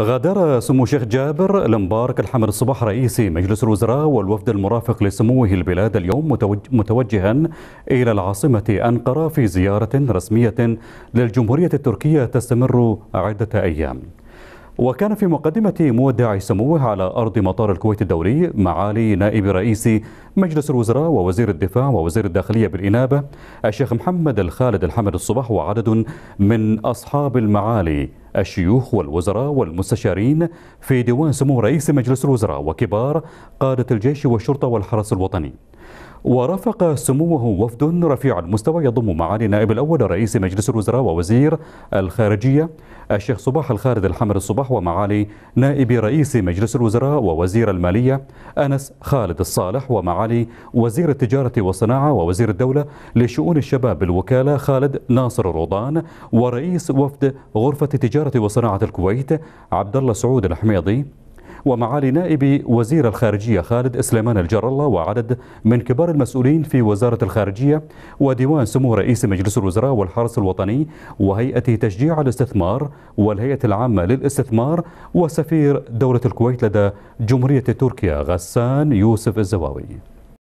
غادر سمو الشيخ جابر المبارك الحمد الصباح رئيس مجلس الوزراء والوفد المرافق لسموه البلاد اليوم متوجها إلى العاصمة أنقرة في زيارة رسمية للجمهورية التركية تستمر عدة أيام وكان في مقدمة مودع سموه على أرض مطار الكويت الدولي معالي نائب رئيس مجلس الوزراء ووزير الدفاع ووزير الداخلية بالإنابة الشيخ محمد الخالد الحمد الصبح وعدد من أصحاب المعالي الشيوخ والوزراء والمستشارين في ديوان سمو رئيس مجلس الوزراء وكبار قادة الجيش والشرطة والحرس الوطني ورافق سموه وفد رفيع المستوى يضم معالي نائب الاول رئيس مجلس الوزراء ووزير الخارجيه الشيخ صباح الخالد الحمد الصباح ومعالي نائب رئيس مجلس الوزراء ووزير الماليه انس خالد الصالح ومعالي وزير التجاره والصناعه ووزير الدوله لشؤون الشباب بالوكاله خالد ناصر الروضان ورئيس وفد غرفه تجاره التجارة وصناعة الكويت عبد الله سعود الحميضي ومعالي نائب وزير الخارجية خالد الجر الله وعدد من كبار المسؤولين في وزارة الخارجية وديوان سمو رئيس مجلس الوزراء والحرس الوطني وهيئة تشجيع الاستثمار والهيئة العامة للاستثمار وسفير دولة الكويت لدى جمهورية تركيا غسان يوسف الزواوي